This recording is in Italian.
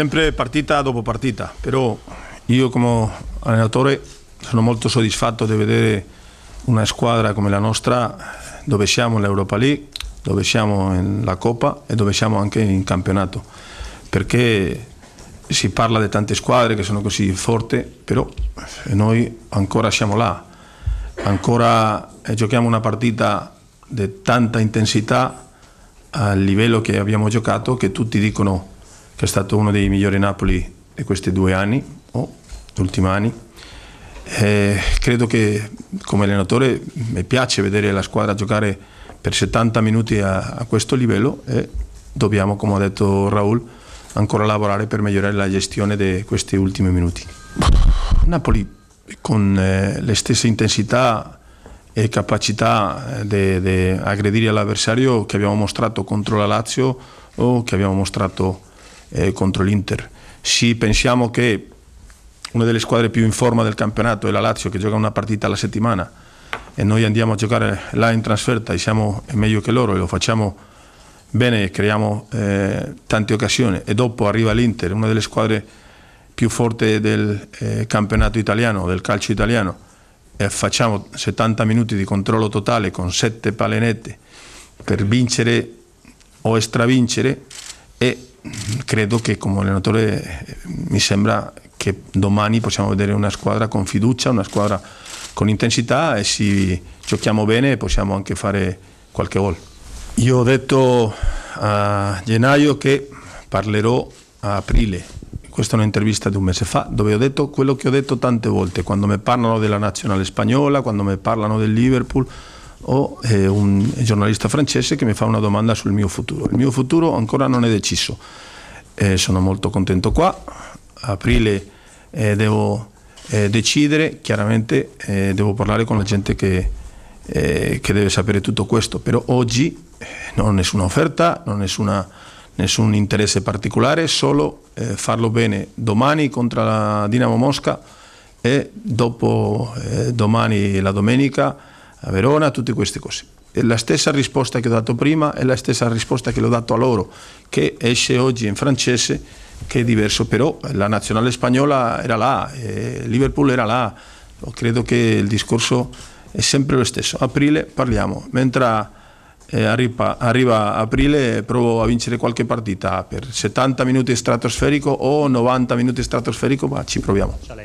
sempre partita dopo partita, però io come allenatore sono molto soddisfatto di vedere una squadra come la nostra dove siamo nell'Europa League, dove siamo nella Coppa e dove siamo anche in campionato, perché si parla di tante squadre che sono così forti, però noi ancora siamo là, ancora eh, giochiamo una partita di tanta intensità al livello che abbiamo giocato che tutti dicono che è stato uno dei migliori Napoli di questi due anni, o oh, ultimi anni. E credo che come allenatore mi piace vedere la squadra giocare per 70 minuti a, a questo livello e dobbiamo, come ha detto Raul, ancora lavorare per migliorare la gestione di questi ultimi minuti. Napoli con eh, le stesse intensità e capacità eh, di aggredire l'avversario che abbiamo mostrato contro la Lazio o che abbiamo mostrato eh, contro l'Inter. Se pensiamo che una delle squadre più in forma del campionato è la Lazio che gioca una partita alla settimana e noi andiamo a giocare là in trasferta e siamo meglio che loro e lo facciamo bene, creiamo eh, tante occasioni e dopo arriva l'Inter, una delle squadre più forti del eh, campionato italiano, del calcio italiano, e facciamo 70 minuti di controllo totale con 7 palenette per vincere o stravincere e credo che come allenatore eh, mi sembra che domani possiamo vedere una squadra con fiducia, una squadra con intensità e se giochiamo bene possiamo anche fare qualche gol. Io ho detto a gennaio che parlerò a aprile, questa è un'intervista di un mese fa, dove ho detto quello che ho detto tante volte, quando mi parlano della nazionale spagnola, quando mi parlano del Liverpool o eh, un giornalista francese che mi fa una domanda sul mio futuro. Il mio futuro ancora non è deciso, eh, sono molto contento qua, aprile eh, devo eh, decidere, chiaramente eh, devo parlare con la gente che, eh, che, deve sapere tutto questo, però oggi non ho nessuna offerta, non ho nessuna, nessun interesse particolare, solo farlo bene domani contro la Dinamo Mosca e dopo domani la domenica a Verona, tutte queste cose. E la stessa risposta che ho dato prima è la stessa risposta che l'ho dato a loro, che esce oggi in francese, che è diverso, però la nazionale spagnola era là, Liverpool era là, credo che il discorso è sempre lo stesso. Aprile parliamo, mentre eh, arriva, arriva, aprile provo a vincere qualche partita per 70 minuti stratosferico o 90 minuti stratosferico, ma ci proviamo.